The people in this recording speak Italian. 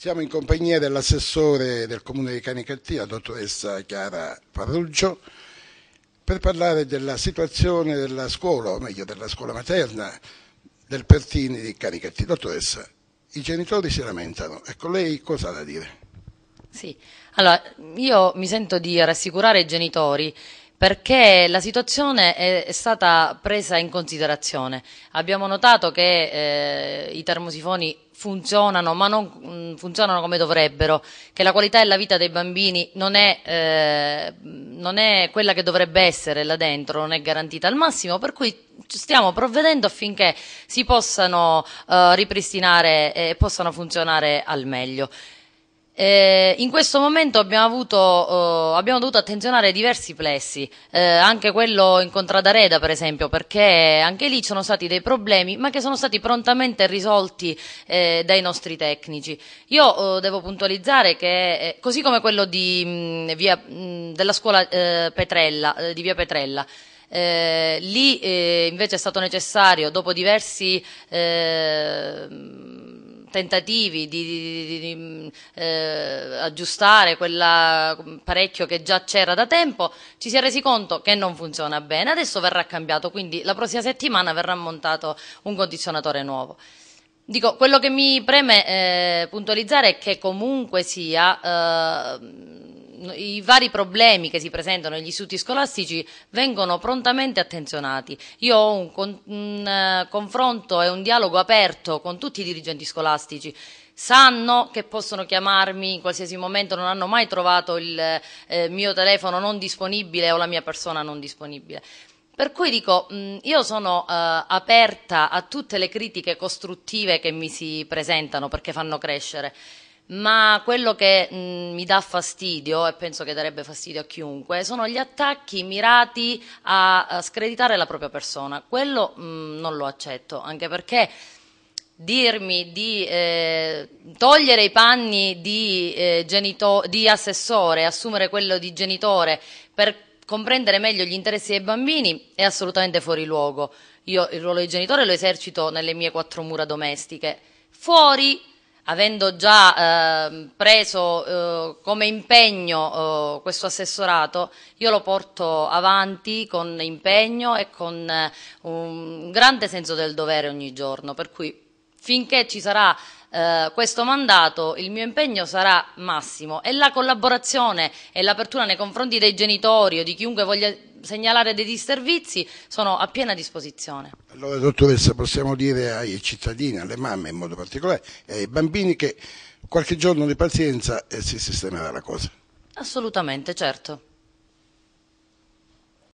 Siamo in compagnia dell'assessore del Comune di Canicattia, dottoressa Chiara Parruggio, per parlare della situazione della scuola, o meglio della scuola materna, del Pertini di Canicattia. Dottoressa, i genitori si lamentano, ecco lei cosa ha da dire? Sì, allora io mi sento di rassicurare i genitori perché la situazione è stata presa in considerazione. Abbiamo notato che eh, i termosifoni funzionano, ma non mm, funzionano come dovrebbero, che la qualità della vita dei bambini non è, eh, non è quella che dovrebbe essere là dentro, non è garantita al massimo, per cui stiamo provvedendo affinché si possano eh, ripristinare e possano funzionare al meglio. Eh, in questo momento abbiamo, avuto, eh, abbiamo dovuto attenzionare diversi plessi, eh, anche quello in Contradareda per esempio, perché anche lì ci sono stati dei problemi, ma che sono stati prontamente risolti eh, dai nostri tecnici. Io eh, devo puntualizzare che, eh, così come quello di, mh, mm, via, mh, mm, della scuola Petrella, di via Petrella, lì invece è stato necessario, dopo diversi tentativi di, di, di, di eh, aggiustare quel mm, parecchio che già c'era da tempo, ci si è resi conto che non funziona bene, adesso verrà cambiato, quindi la prossima settimana verrà montato un condizionatore nuovo. Dico, quello che mi preme eh, puntualizzare è che comunque sia eh, i vari problemi che si presentano negli istituti scolastici vengono prontamente attenzionati. Io ho un, con, un uh, confronto e un dialogo aperto con tutti i dirigenti scolastici sanno che possono chiamarmi in qualsiasi momento, non hanno mai trovato il eh, mio telefono non disponibile o la mia persona non disponibile. Per cui dico, mm, io sono eh, aperta a tutte le critiche costruttive che mi si presentano perché fanno crescere ma quello che mh, mm, mi dà fastidio, e penso che darebbe fastidio a chiunque, sono gli attacchi mirati a, a screditare la propria persona. Quello mh, mm, non lo accetto, anche perché dirmi di eh, togliere i panni di, eh, genito- di assessore, assumere quello di genitore per comprendere meglio gli interessi dei bambini è assolutamente fuori luogo. Io il ruolo di genitore lo esercito nelle mie quattro mura domestiche. Fuori avendo già eh, preso eh, come impegno eh, questo assessorato, io lo porto avanti con impegno e con eh, un grande senso del dovere ogni giorno, per cui finché ci sarà Uh, questo mandato il mio impegno sarà massimo e la collaborazione e l'apertura nei confronti dei genitori o di chiunque voglia segnalare dei disservizi sono a piena disposizione. Allora dottoressa possiamo dire ai cittadini, alle mamme in modo particolare e ai bambini che qualche giorno di pazienza e eh, si sistemerà la cosa. Assolutamente, certo.